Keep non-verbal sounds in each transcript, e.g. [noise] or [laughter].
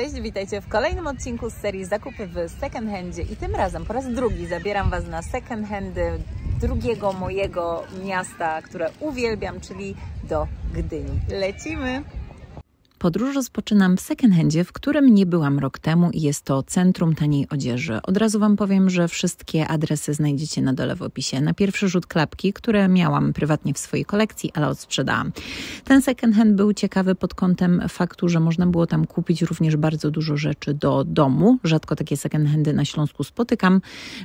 cześć, witajcie w kolejnym odcinku z serii zakupy w second handzie i tym razem po raz drugi zabieram Was na second handy drugiego mojego miasta, które uwielbiam, czyli do Gdyni. Lecimy! Podróż rozpoczynam w secondhandzie, w którym nie byłam rok temu i jest to Centrum Taniej Odzieży. Od razu Wam powiem, że wszystkie adresy znajdziecie na dole w opisie. Na pierwszy rzut klapki, które miałam prywatnie w swojej kolekcji, ale odsprzedałam. Ten secondhand był ciekawy pod kątem faktu, że można było tam kupić również bardzo dużo rzeczy do domu. Rzadko takie secondhandy na Śląsku spotykam,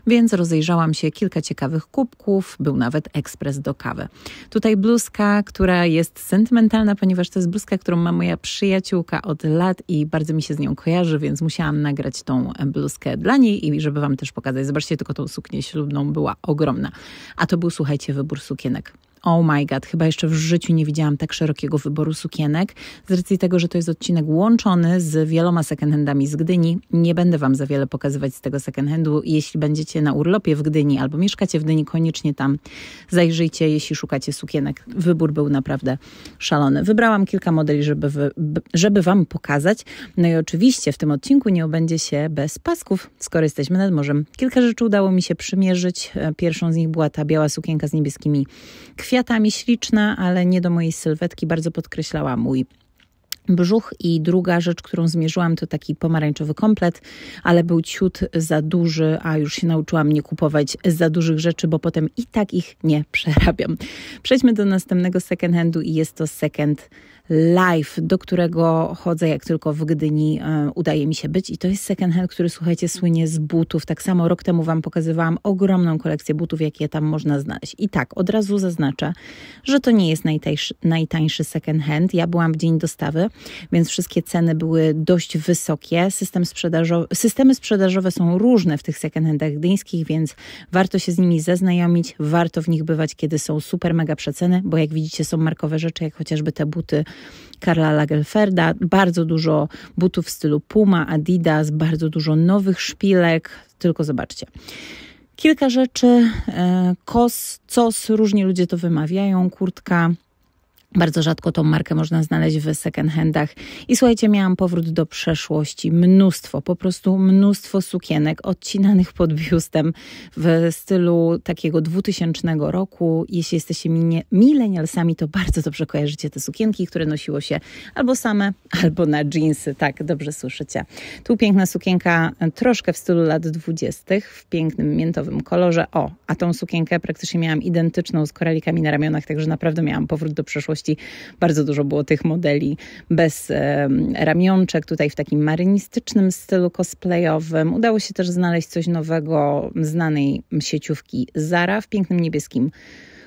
więc rozejrzałam się kilka ciekawych kubków, był nawet ekspres do kawy. Tutaj bluzka, która jest sentymentalna, ponieważ to jest bluzka, którą ma moja przyjaciółka przyjaciółka od lat i bardzo mi się z nią kojarzy, więc musiałam nagrać tą bluzkę dla niej i żeby wam też pokazać. Zobaczcie, tylko tą suknię ślubną była ogromna. A to był, słuchajcie, wybór sukienek oh my god, chyba jeszcze w życiu nie widziałam tak szerokiego wyboru sukienek. Z racji tego, że to jest odcinek łączony z wieloma secondhandami z Gdyni, nie będę Wam za wiele pokazywać z tego secondhandu. Jeśli będziecie na urlopie w Gdyni albo mieszkacie w Gdyni, koniecznie tam zajrzyjcie, jeśli szukacie sukienek. Wybór był naprawdę szalony. Wybrałam kilka modeli, żeby, wy, żeby Wam pokazać. No i oczywiście w tym odcinku nie obędzie się bez pasków, skoro jesteśmy nad morzem. Kilka rzeczy udało mi się przymierzyć. E, pierwszą z nich była ta biała sukienka z niebieskimi kwiatami kwiatami, śliczna, ale nie do mojej sylwetki, bardzo podkreślała mój brzuch i druga rzecz, którą zmierzyłam, to taki pomarańczowy komplet, ale był ciut za duży, a już się nauczyłam nie kupować za dużych rzeczy, bo potem i tak ich nie przerabiam. Przejdźmy do następnego second handu i jest to second live, do którego chodzę jak tylko w Gdyni e, udaje mi się być. I to jest second hand, który słuchajcie, słynie z butów. Tak samo rok temu Wam pokazywałam ogromną kolekcję butów, jakie tam można znaleźć. I tak, od razu zaznaczę, że to nie jest najtańszy, najtańszy second hand. Ja byłam w dzień dostawy, więc wszystkie ceny były dość wysokie. System systemy sprzedażowe są różne w tych second handach gdyńskich, więc warto się z nimi zaznajomić, warto w nich bywać, kiedy są super mega przeceny, bo jak widzicie są markowe rzeczy, jak chociażby te buty Karla Lagerfelda, bardzo dużo butów w stylu Puma, Adidas, bardzo dużo nowych szpilek, tylko zobaczcie. Kilka rzeczy, e, kos, cos, różnie ludzie to wymawiają, kurtka, bardzo rzadko tą markę można znaleźć w second handach. I słuchajcie, miałam powrót do przeszłości. Mnóstwo, po prostu mnóstwo sukienek odcinanych pod biustem w stylu takiego 2000 roku. Jeśli jesteście milenialsami, to bardzo dobrze kojarzycie te sukienki, które nosiło się albo same, albo na jeansy. Tak, dobrze słyszycie. Tu piękna sukienka e, troszkę w stylu lat 20. w pięknym miętowym kolorze. O, a tą sukienkę praktycznie miałam identyczną z koralikami na ramionach, także naprawdę miałam powrót do przeszłości części. Bardzo dużo było tych modeli bez ramionczek, tutaj w takim marynistycznym stylu cosplayowym. Udało się też znaleźć coś nowego znanej sieciówki Zara w pięknym niebieskim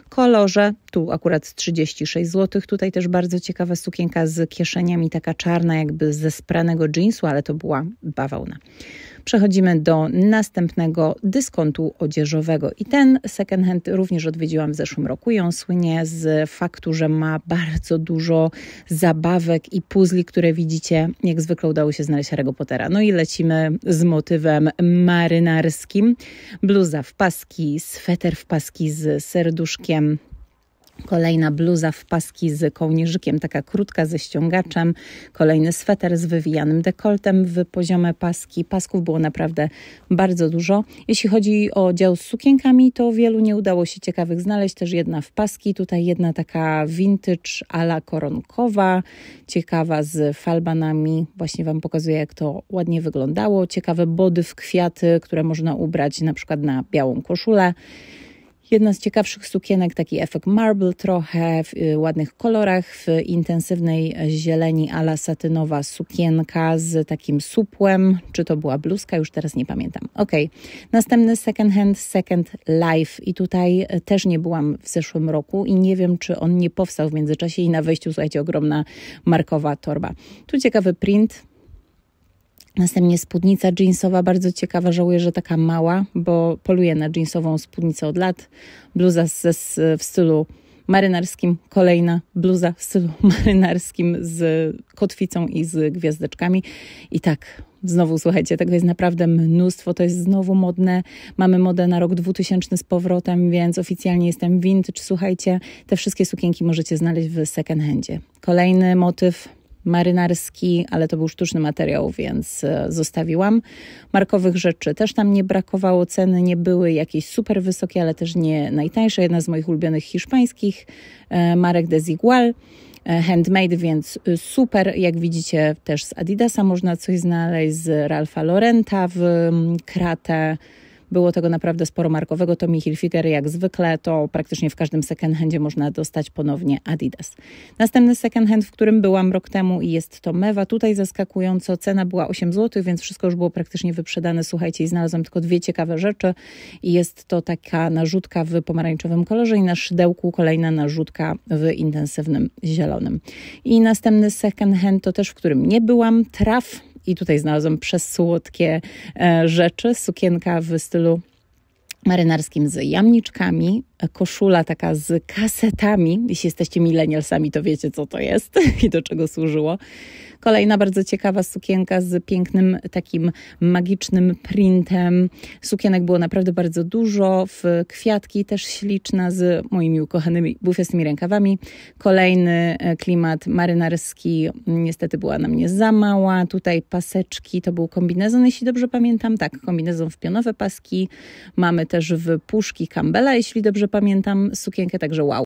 kolorze. Tu akurat 36 zł. Tutaj też bardzo ciekawa sukienka z kieszeniami, taka czarna, jakby ze spranego jeansu, ale to była bawełna przechodzimy do następnego dyskontu odzieżowego. I ten second hand również odwiedziłam w zeszłym roku i on słynie z faktu, że ma bardzo dużo zabawek i puzli, które widzicie. Jak zwykle udało się znaleźć Harry'ego Pottera. No i lecimy z motywem marynarskim. Bluza w paski, sweter w paski z serduszkiem, Kolejna bluza w paski z kołnierzykiem, taka krótka ze ściągaczem. Kolejny sweter z wywijanym dekoltem w poziome paski. Pasków było naprawdę bardzo dużo. Jeśli chodzi o dział z sukienkami, to wielu nie udało się ciekawych znaleźć. Też jedna w paski, tutaj jedna taka vintage ala koronkowa, ciekawa z falbanami. Właśnie Wam pokazuję, jak to ładnie wyglądało. Ciekawe body w kwiaty, które można ubrać na przykład na białą koszulę. Jedna z ciekawszych sukienek, taki efekt marble trochę, w y, ładnych kolorach, w intensywnej zieleni ala satynowa sukienka z takim supłem, czy to była bluzka, już teraz nie pamiętam. Ok, następny second hand, second life i tutaj y, też nie byłam w zeszłym roku i nie wiem, czy on nie powstał w międzyczasie i na wejściu, słuchajcie, ogromna markowa torba. Tu ciekawy print, Następnie spódnica jeansowa, bardzo ciekawa, żałuję, że taka mała, bo poluję na jeansową spódnicę od lat. Bluza w stylu marynarskim, kolejna bluza w stylu [laughs] marynarskim z kotwicą i z gwiazdeczkami. I tak, znowu słuchajcie, tego jest naprawdę mnóstwo, to jest znowu modne. Mamy modę na rok 2000 z powrotem, więc oficjalnie jestem vintage. Słuchajcie, te wszystkie sukienki możecie znaleźć w second handzie. Kolejny motyw marynarski, ale to był sztuczny materiał, więc e, zostawiłam. Markowych rzeczy też tam nie brakowało, ceny nie były jakieś super wysokie, ale też nie najtańsze. Jedna z moich ulubionych hiszpańskich, e, marek Desigual e, handmade, więc super. Jak widzicie, też z Adidasa można coś znaleźć, z Ralfa Lorenta w kratę. Było tego naprawdę sporo markowego. To Michiel Hilfiger jak zwykle, to praktycznie w każdym second handzie można dostać ponownie Adidas. Następny second hand, w którym byłam rok temu i jest to Mewa. Tutaj zaskakująco cena była 8 zł, więc wszystko już było praktycznie wyprzedane. Słuchajcie, i znalazłam tylko dwie ciekawe rzeczy. Jest to taka narzutka w pomarańczowym kolorze i na szydełku kolejna narzutka w intensywnym zielonym. I następny second hand to też, w którym nie byłam, traf i tutaj znalazłam przesłodkie e, rzeczy. Sukienka w stylu marynarskim z jamniczkami, koszula taka z kasetami. Jeśli jesteście milenialsami, to wiecie, co to jest [laughs] i do czego służyło. Kolejna bardzo ciekawa sukienka z pięknym, takim magicznym printem. Sukienek było naprawdę bardzo dużo. W kwiatki też śliczna z moimi ukochanymi bufiastymi rękawami. Kolejny e, klimat marynarski mm, niestety była na mnie za mała. Tutaj paseczki, to był kombinezon, jeśli dobrze pamiętam. Tak, kombinezon w pionowe paski. Mamy też w puszki Campbella, jeśli dobrze pamiętam sukienkę, także wow.